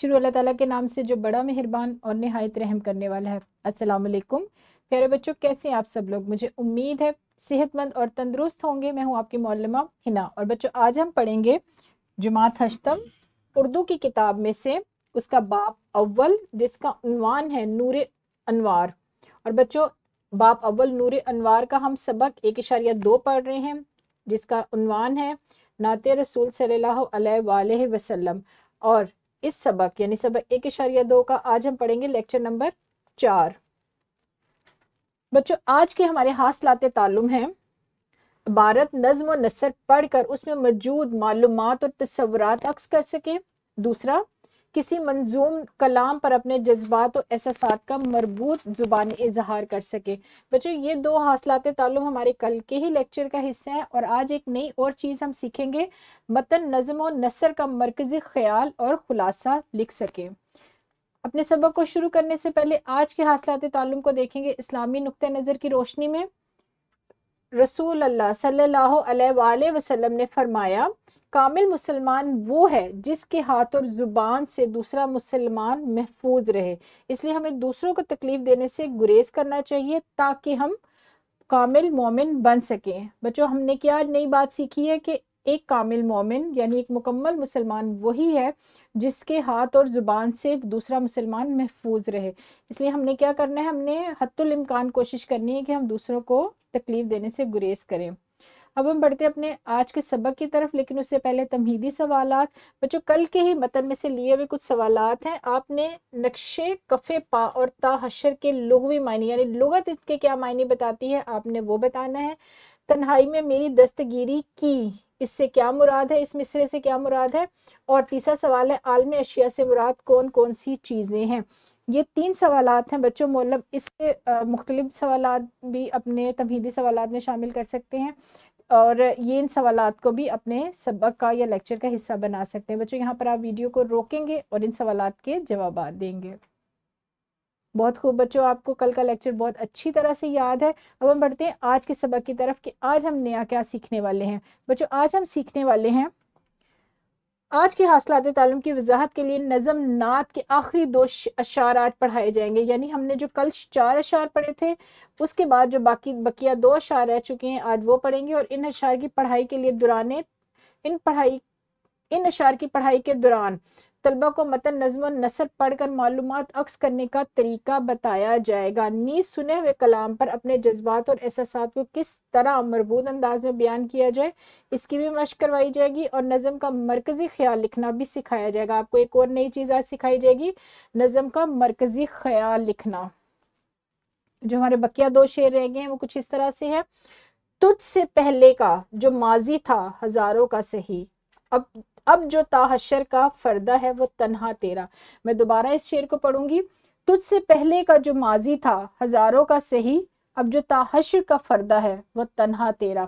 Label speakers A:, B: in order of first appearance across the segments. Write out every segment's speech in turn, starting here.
A: شروع اللہ تعالیٰ کے نام سے جو بڑا مہربان اور نہایت رحم کرنے والا ہے السلام علیکم پیارے بچوں کیسے ہیں آپ سب لوگ مجھے امید ہے صحت مند اور تندرست ہوں گے میں ہوں آپ کی معلمہ ہنا اور بچوں آج ہم پڑھیں گے جماعت ہشتم اردو کی کتاب میں سے اس کا باپ اول جس کا عنوان ہے نور انوار اور بچوں باپ اول نور انوار کا ہم سبق ایک اشاریہ دو پڑھ رہے ہیں جس کا عنوان ہے نعت رسول صلی اللہ علیہ وآلہ وسلم اور اس سبق یعنی سبق ایک اشاریہ دو کا آج ہم پڑھیں گے لیکچر نمبر چار بچوں آج کے ہمارے حاصلات تعلوم ہیں عبارت نظم و نثر پڑھ کر اس میں موجود معلومات اور تصورات عکس کر سکے دوسرا کسی منظوم کلام پر اپنے جذبات و احساسات کا مربوط اظہار کر سکے بچوں یہ دو حاصلات ہمارے کل کے ہی لیکچر کا حصہ ہیں اور آج ایک نئی اور چیز ہم سیکھیں گے متن نظم و نثر کا مرکزی خیال اور خلاصہ لکھ سکے اپنے سبق کو شروع کرنے سے پہلے آج کے حاصلات تعلق کو دیکھیں گے اسلامی نقطۂ نظر کی روشنی میں رسول اللہ صلی اللہ علیہ وآلہ وسلم نے فرمایا کامل مسلمان وہ ہے جس کے ہاتھ اور زبان سے دوسرا مسلمان محفوظ رہے اس لیے ہمیں دوسروں کو تکلیف دینے سے گریز کرنا چاہیے تاکہ ہم کامل مومن بن سکیں بچوں ہم نے کیا نئی بات سیکھی ہے کہ ایک کامل مومن یعنی ایک مکمل مسلمان وہی ہے جس کے ہاتھ اور زبان سے دوسرا مسلمان محفوظ رہے اس لیے ہم نے کیا کرنا ہے ہم نے حت الامکان کوشش کرنی ہے کہ ہم دوسروں کو تکلیف دینے سے گریز کریں اب ہم بڑھتے اپنے آج کے سبق کی طرف لیکن اس سے پہلے تمہیدی سوالات بچوں کل کے ہی متن میں سے لیے ہوئے کچھ سوالات ہیں آپ نے نقشے کفے پا اور تا حشر کے لغوی معنی یعنی لغت اس کے کیا معنی بتاتی ہے آپ نے وہ بتانا ہے تنہائی میں میری دستگیری کی اس سے کیا مراد ہے اس مصرے سے کیا مراد ہے اور تیسرا سوال ہے عالم اشیاء سے مراد کون کون سی چیزیں ہیں یہ تین سوالات ہیں بچوں مولم مطلب اس سے مختلف سوالات بھی اپنے تمہیدی سوالات میں شامل کر سکتے ہیں اور یہ ان سوالات کو بھی اپنے سبق کا یا لیکچر کا حصہ بنا سکتے ہیں بچوں یہاں پر آپ ویڈیو کو روکیں گے اور ان سوالات کے جوابات دیں گے بہت خوب بچوں آپ کو کل کا لیکچر بہت اچھی طرح سے یاد ہے اب ہم بڑھتے ہیں آج کے سبق کی طرف کہ آج ہم نیا کیا سیکھنے والے ہیں بچوں آج ہم سیکھنے والے ہیں آج کے حاصلات تعلیم کی وضاحت کے لیے نظم نعت کے آخری دو اشعار آج پڑھائے جائیں گے یعنی ہم نے جو کل چار اشعار پڑھے تھے اس کے بعد جو باقی بقیہ دو اشعار رہ چکے ہیں آج وہ پڑھیں گے اور ان اشعار کی پڑھائی کے لیے دورانے ان پڑھائی ان اشعار کی پڑھائی کے دوران طلبا کو متن نظم و نصر پڑھ کر معلومات عکس کرنے کا طریقہ بتایا جائے گا نیز سنے ہوئے کلام پر اپنے جذبات اور احساسات کو کس طرح مربوط انداز میں بیان کیا جائے اس کی بھی مشق کروائی جائے گی اور نظم کا مرکزی خیال لکھنا بھی سکھایا جائے گا آپ کو ایک اور نئی چیز آج سکھائی جائے گی نظم کا مرکزی خیال لکھنا جو ہمارے بقیہ دو شعر رہ گئے ہیں وہ کچھ اس طرح سے ہے تجھ سے پہلے کا جو ماضی تھا ہزاروں کا صحیح اب اب جو تاحشر کا فردہ ہے وہ تنہا تیرا میں دوبارہ اس شعر کو پڑھوں گی تجھ سے پہلے کا جو ماضی تھا ہزاروں کا صحیح اب جو تاحشر کا فردہ ہے وہ تنہا تیرا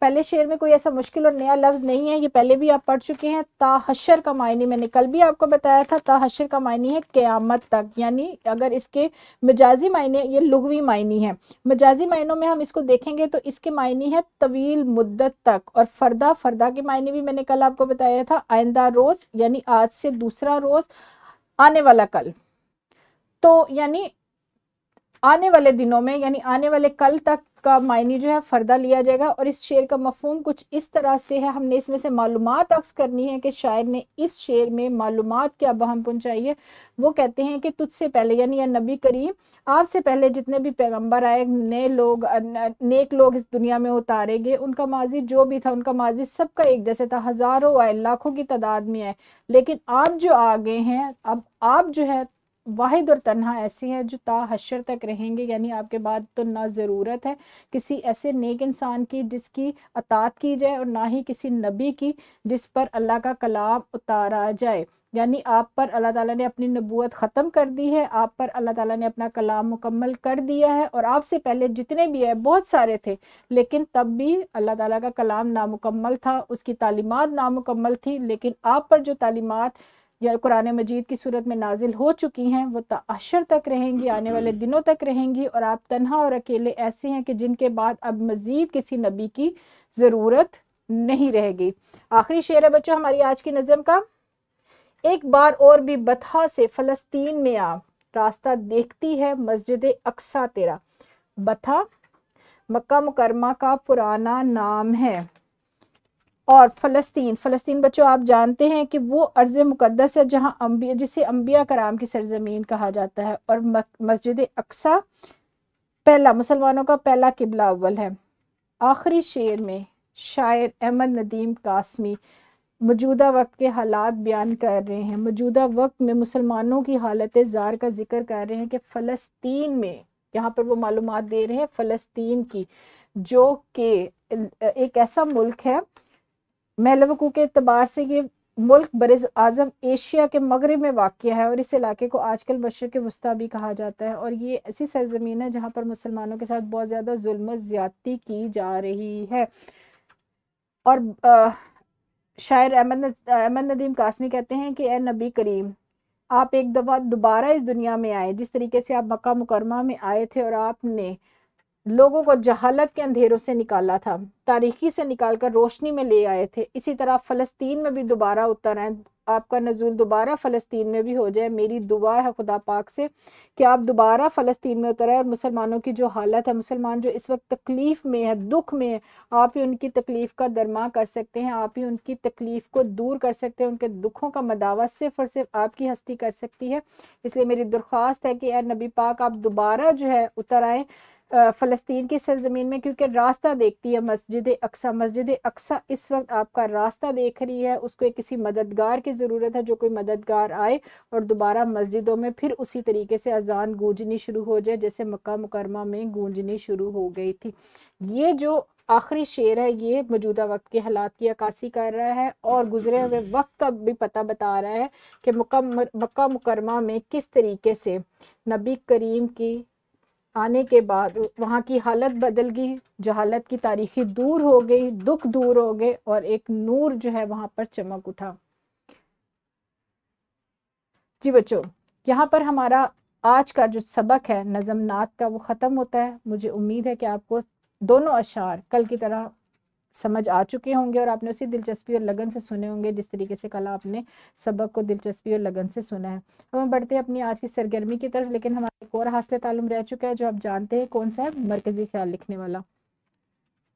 A: پہلے شعر میں کوئی ایسا مشکل اور نیا لفظ نہیں ہے یہ پہلے بھی آپ پڑھ چکے ہیں تاحشر کا معنی میں نے کل بھی آپ کو بتایا تھا تاحشر کا معنی ہے قیامت تک یعنی اگر اس کے مجازی معنی یہ لغوی معنی ہے مجازی معنیوں میں ہم اس کو دیکھیں گے تو اس کے معنی ہے طویل مدت تک اور فردہ فردہ کے معنی بھی میں نے کل آپ کو بتایا تھا آئندہ روز یعنی آج سے دوسرا روز آنے والا کل تو یعنی آنے والے دنوں میں یعنی آنے والے کل تک کا معنی جو ہے فردہ لیا جائے گا اور اس شعر کا مفہوم کچھ اس طرح سے ہے ہم نے اس میں سے معلومات عکس کرنی ہے کہ شاعر نے اس شعر میں معلومات کیا بہم پہنچائی ہے وہ کہتے ہیں کہ تجھ سے پہلے یعنی یا نبی کریم آپ سے پہلے جتنے بھی پیغمبر آئے نئے لوگ نیک لوگ اس دنیا میں اتارے گئے ان کا ماضی جو بھی تھا ان کا ماضی سب کا ایک جیسے تھا ہزاروں آئے لاکھوں کی تعداد میں آئے لیکن آپ جو آگے ہیں اب آپ جو ہے واحد اور تنہا ایسی جو تا حشر تک رہیں گے یعنی آپ کے بعد تو نہ ضرورت ہے کسی ایسے نیک انسان کی جس کی اطاعت کی جائے اور نہ ہی کسی نبی کی جس پر اللہ کا کلام اتارا جائے یعنی آپ پر اللہ تعالیٰ نے اپنی نبوت ختم کر دی ہے آپ پر اللہ تعالیٰ نے اپنا کلام مکمل کر دیا ہے اور آپ سے پہلے جتنے بھی ہے بہت سارے تھے لیکن تب بھی اللہ تعالیٰ کا کلام نامکمل تھا اس کی تعلیمات نامکمل تھی لیکن آپ پر جو تعلیمات یا قرآن مجید کی صورت میں نازل ہو چکی ہیں وہ تک رہیں گی آنے والے دنوں تک رہیں گی اور آپ تنہا اور اکیلے ایسے ہیں کہ جن کے بعد اب مزید کسی نبی کی ضرورت نہیں رہے گی آخری شعر ہے بچوں ہماری آج کی نظم کا ایک بار اور بھی بتھا سے فلسطین میں آ راستہ دیکھتی ہے مسجد اقسا تیرا بتھا مکہ مکرمہ کا پرانا نام ہے اور فلسطین فلسطین بچوں آپ جانتے ہیں کہ وہ عرض مقدس ہے جہاں انبیاء جسے انبیاء کرام کی سرزمین کہا جاتا ہے اور مسجد اقسا پہلا مسلمانوں کا پہلا قبلہ اول ہے آخری شعر میں شاعر احمد ندیم قاسمی موجودہ وقت کے حالات بیان کر رہے ہیں موجودہ وقت میں مسلمانوں کی حالت زار کا ذکر کر رہے ہیں کہ فلسطین میں یہاں پر وہ معلومات دے رہے ہیں فلسطین کی جو کہ ایک ایسا ملک ہے وقوع کے اعتبار سے یہ ملک برز ایشیا کے مغرب میں واقع ہے اور اس علاقے کو آج کل مشرق کے بھی کہا جاتا ہے اور یہ ایسی سرزمین ہے جہاں پر مسلمانوں کے ساتھ بہت زیادہ ظلم و زیادتی کی جا رہی ہے اور شاعر احمد احمد ندیم قاسمی کہتے ہیں کہ اے نبی کریم آپ ایک دفعہ دوبارہ اس دنیا میں آئے جس طریقے سے آپ مکہ مکرمہ میں آئے تھے اور آپ نے لوگوں کو جہالت کے اندھیروں سے نکالا تھا تاریخی سے نکال کر روشنی میں لے آئے تھے اسی طرح فلسطین میں بھی دوبارہ اتر ہیں آپ کا نزول دوبارہ فلسطین میں بھی ہو جائے میری دعا ہے خدا پاک سے کہ آپ دوبارہ فلسطین میں اور مسلمانوں کی جو حالت ہے مسلمان جو اس وقت تکلیف میں ہے دکھ میں ہے آپ ہی ان کی تکلیف کا درما کر سکتے ہیں آپ ہی ان کی تکلیف کو دور کر سکتے ہیں ان کے دکھوں کا مداوع صرف اور صرف آپ کی ہستی کر سکتی ہے اس لیے میری درخواست ہے کہ اے نبی پاک آپ دوبارہ جو ہے اتر آئیں فلسطین کی سرزمین میں کیونکہ راستہ دیکھتی ہے مسجد اقسا مسجد اقسا اس وقت آپ کا راستہ دیکھ رہی ہے اس کو ایک کسی مددگار کی ضرورت ہے جو کوئی مددگار آئے اور دوبارہ مسجدوں میں پھر اسی طریقے سے اذان گونجنی شروع ہو جائے جیسے مکہ مکرمہ میں گونجنی شروع ہو گئی تھی یہ جو آخری شعر ہے یہ موجودہ وقت کے حالات کی عکاسی کر رہا ہے اور گزرے ہوئے وقت کا بھی پتہ بتا رہا ہے کہ مکہ مکرمہ میں کس طریقے سے نبی کریم کی آنے کے بعد وہاں کی حالت بدل گئی جہالت کی تاریخی دور ہو گئی دکھ دور ہو گئے اور ایک نور جو ہے وہاں پر چمک اٹھا جی بچوں یہاں پر ہمارا آج کا جو سبق ہے نظم نعت کا وہ ختم ہوتا ہے مجھے امید ہے کہ آپ کو دونوں اشعار کل کی طرح سمجھ آ چکے ہوں گے اور آپ نے اسی دلچسپی اور لگن سے سنے ہوں گے جس طریقے سے کل آپ نے سبق کو دلچسپی اور لگن سے سنا ہے ہم بڑھتے ہیں اپنی آج کی سرگرمی کی طرف لیکن ہمارے ایک اور حاصل تعلم رہ چکا ہے جو آپ جانتے ہیں کون سا ہے مرکزی خیال لکھنے والا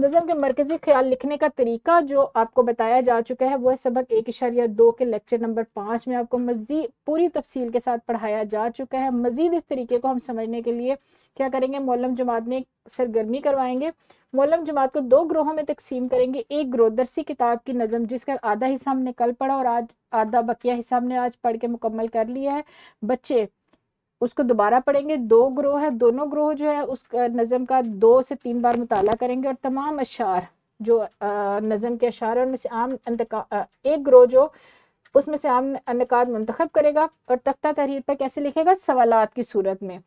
A: نظم کے مرکزی خیال لکھنے کا طریقہ جو آپ کو بتایا جا چکا ہے وہ سبق ایک اشاریہ دو کے لیکچر نمبر پانچ میں آپ کو مزید پوری تفصیل کے ساتھ پڑھایا جا چکا ہے مزید اس طریقے کو ہم سمجھنے کے لیے کیا کریں گے مولم جماعت نے سرگرمی کروائیں گے مولم جماعت کو دو گروہوں میں تقسیم کریں گے ایک گروہ درسی کتاب کی نظم جس کا آدھا حصہ ہم نے کل پڑھا اور آج آدھا بقیہ حصہ ہم نے آج پڑھ کے مکمل کر لیا ہے بچے اس کو دوبارہ پڑھیں گے دو گروہ ہے دونوں گروہ جو ہے اس نظم کا دو سے تین بار مطالعہ کریں گے اور تمام اشعار جو نظم کے اشعار ان میں سے عام انتقاد ایک گروہ جو اس میں سے عام انک منتخب کرے گا اور تختہ تحریر پر کیسے لکھے گا سوالات کی صورت میں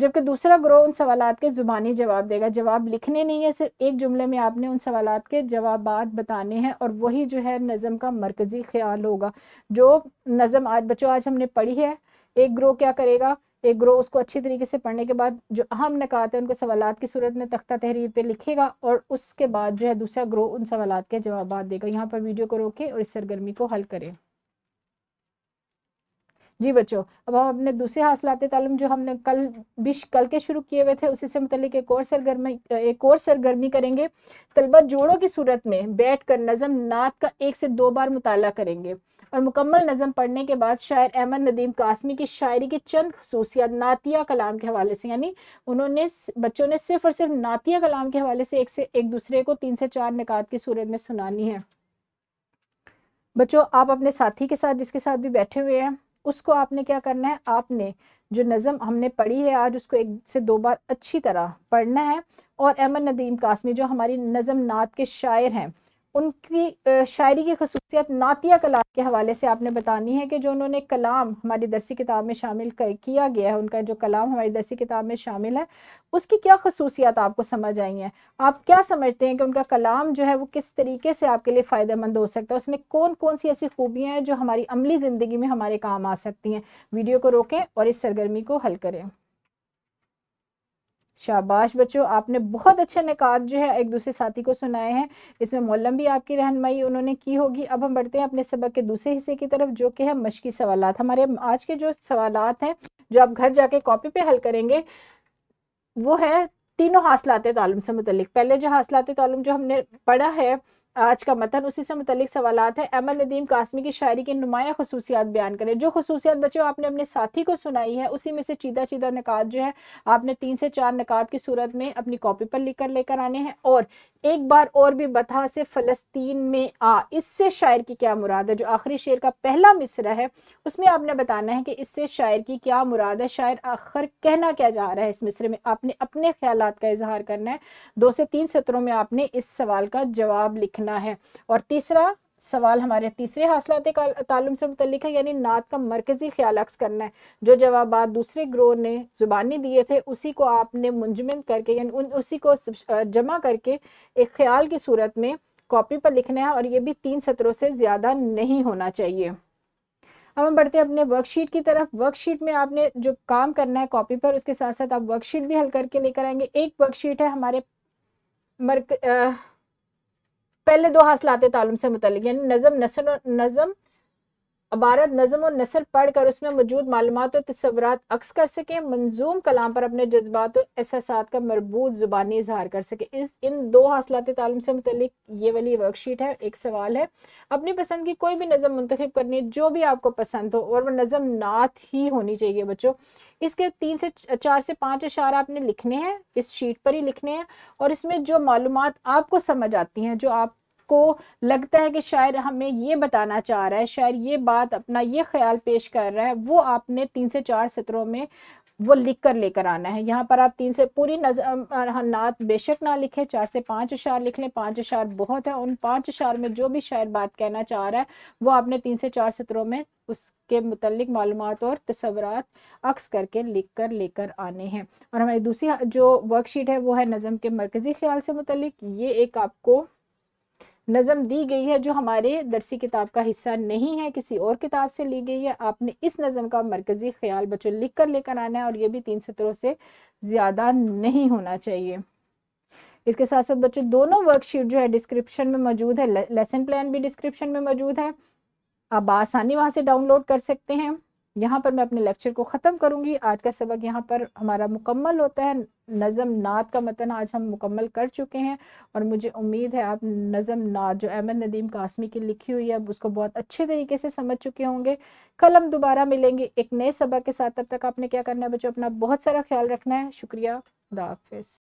A: جبکہ دوسرا گروہ ان سوالات کے زبانی جواب دے گا جواب لکھنے نہیں ہے صرف ایک جملے میں آپ نے ان سوالات کے جوابات بتانے ہیں اور وہی جو ہے نظم کا مرکزی خیال ہوگا جو نظم آج بچوں آج ہم نے پڑھی ہے ایک گروہ کیا کرے گا ایک گروہ اس کو اچھی طریقے سے پڑھنے کے بعد جو اہم نکات ہیں ان کو سوالات کی صورت میں تختہ تحریر پہ لکھے گا اور اس کے بعد جو ہے دوسرا گروہ ان سوالات کے جوابات دے گا یہاں پر ویڈیو کو روکیں اور اس سرگرمی کو حل کریں جی بچوں اب ہم اپنے دوسرے حاصلات تعلیم جو ہم نے کل بش کل کے شروع کیے ہوئے تھے اسی سے متعلق ایک اور سرگرمی ایک اور سرگرمی کریں گے طلبہ جوڑوں کی صورت میں بیٹھ کر نظم نعت کا ایک سے دو بار مطالعہ کریں گے اور مکمل نظم پڑھنے کے بعد شاعر احمد ندیم قاسمی کی شاعری کے چند خصوصیات نعتیہ کلام کے حوالے سے یعنی انہوں نے بچوں نے صرف اور صرف نعتیہ کلام کے حوالے سے ایک سے ایک دوسرے کو تین سے چار نکات کی صورت میں سنانی ہے بچوں آپ اپنے ساتھی کے ساتھ جس کے ساتھ بھی بیٹھے ہوئے ہیں اس کو آپ نے کیا کرنا ہے آپ نے جو نظم ہم نے پڑھی ہے آج اس کو ایک سے دو بار اچھی طرح پڑھنا ہے اور احمد ندیم قاسمی جو ہماری نظم نعت کے شاعر ہیں ان کی شاعری کی خصوصیت نعتیہ کلام کے حوالے سے آپ نے بتانی ہے کہ جو انہوں نے کلام ہماری درسی کتاب میں شامل کیا گیا ہے ان کا جو کلام ہماری درسی کتاب میں شامل ہے اس کی کیا خصوصیات آپ کو سمجھ آئی ہیں آپ کیا سمجھتے ہیں کہ ان کا کلام جو ہے وہ کس طریقے سے آپ کے لیے فائدہ مند ہو سکتا ہے اس میں کون کون سی ایسی خوبیاں ہیں جو ہماری عملی زندگی میں ہمارے کام آ سکتی ہیں ویڈیو کو روکیں اور اس سرگرمی کو حل کریں شاباش بچوں آپ نے بہت اچھے نکات جو ہے ایک دوسرے ساتھی کو سنائے ہیں اس میں مولم بھی آپ کی رہنمائی انہوں نے کی ہوگی اب ہم بڑھتے ہیں اپنے سبق کے دوسرے حصے کی طرف جو کہ ہے مشقی سوالات ہمارے آج کے جو سوالات ہیں جو آپ گھر جا کے کاپی پہ حل کریں گے وہ ہے تینوں حاصلات تعلم سے متعلق پہلے جو حاصلات تعلم جو ہم نے پڑھا ہے آج کا متن اسی سے متعلق سوالات ہیں احمد ندیم قاسمی کی شاعری کی نمایاں خصوصیات بیان کریں جو خصوصیات بچے آپ نے اپنے ساتھی کو سنائی ہے اسی میں سے چیدہ چیدہ نکات جو ہے آپ نے تین سے چار نکات کی صورت میں اپنی کاپی پر لکھ کر لے کر آنے ہیں اور ایک بار اور بھی بتا سے فلسطین میں آ اس سے شاعر کی کیا مراد ہے جو آخری شعر کا پہلا مصرع ہے اس میں آپ نے بتانا ہے کہ اس سے شاعر کی کیا مراد ہے شاعر آخر کہنا کیا جا رہا ہے اس مصرے میں آپ نے اپنے خیالات کا اظہار کرنا ہے دو سے تین سطروں میں آپ نے اس سوال کا جواب لکھنا کرنا ہے اور تیسرا سوال ہمارے تیسرے حاصلات تعلم سے متعلق ہے یعنی نعت کا مرکزی خیال عکس کرنا ہے جو جوابات دوسرے گروہ نے زبانی دیے تھے اسی کو آپ نے منجمن کر کے یعنی ان اسی کو جمع کر کے ایک خیال کی صورت میں کاپی پر لکھنا ہے اور یہ بھی تین سطروں سے زیادہ نہیں ہونا چاہیے اب ہم بڑھتے ہیں اپنے ورک شیٹ کی طرف ورک شیٹ میں آپ نے جو کام کرنا ہے کاپی پر اس کے ساتھ ساتھ آپ ورک شیٹ بھی حل کر کے لے کر آئیں گے ایک ورک شیٹ ہے ہمارے مرک پہلے دو حاصلات تعلم سے متعلق یعنی نظم نسل و نظم عبارت نظم و و پڑھ کر کر اس میں موجود معلومات تصورات عکس سکیں منظوم کلام پر اپنے جذبات و احساسات کا مربوط زبانی اظہار کر سکیں اس ان دو حاصلات سے متعلق یہ والی ورک شیٹ ہے ایک سوال ہے اپنی پسند کی کوئی بھی نظم منتخب کرنی جو بھی آپ کو پسند ہو اور وہ نظم نعت ہی ہونی چاہیے بچوں اس کے تین سے چار سے پانچ اشعار آپ نے لکھنے ہیں اس شیٹ پر ہی لکھنے ہیں اور اس میں جو معلومات آپ کو سمجھ آتی ہیں جو آپ کو لگتا ہے کہ شاعر ہمیں یہ بتانا چاہ رہا ہے شاعر یہ بات اپنا یہ خیال پیش کر رہا ہے وہ آپ نے تین سے چار سطروں میں وہ لکھ کر لے کر آنا ہے یہاں پر آپ تین سے پوری نعت بے شک نہ لکھیں چار سے پانچ اشعار لکھ لیں پانچ اشعار بہت ہے ان پانچ اشار میں جو بھی شاعر بات کہنا چاہ رہا ہے وہ آپ نے تین سے چار سطروں میں اس کے متعلق معلومات اور تصورات عکس کر کے لکھ کر لے کر آنے ہیں اور ہماری دوسری جو ورک شیٹ ہے وہ ہے نظم کے مرکزی خیال سے متعلق یہ ایک آپ کو نظم دی گئی ہے جو ہمارے درسی کتاب کا حصہ نہیں ہے کسی اور کتاب سے لی گئی ہے آپ نے اس نظم کا مرکزی خیال بچوں لکھ کر لے کر آنا ہے اور یہ بھی تین سطروں سے زیادہ نہیں ہونا چاہیے اس کے ساتھ ساتھ بچوں دونوں ورک شیٹ جو ہے ڈسکرپشن میں موجود ہے لیسن پلان بھی ڈسکرپشن میں موجود ہے آپ بآسانی وہاں سے ڈاؤن لوڈ کر سکتے ہیں یہاں پر میں اپنے لیکچر کو ختم کروں گی آج کا سبق یہاں پر ہمارا مکمل ہوتا ہے نظم نعت کا متن آج ہم مکمل کر چکے ہیں اور مجھے امید ہے آپ نظم نعت جو احمد ندیم قاسمی کی لکھی ہوئی ہے اب اس کو بہت اچھے طریقے سے سمجھ چکے ہوں گے کل ہم دوبارہ ملیں گے ایک نئے سبق کے ساتھ تب تک آپ نے کیا کرنا ہے بچوں اپنا بہت سارا خیال رکھنا ہے شکریہ خدا حافظ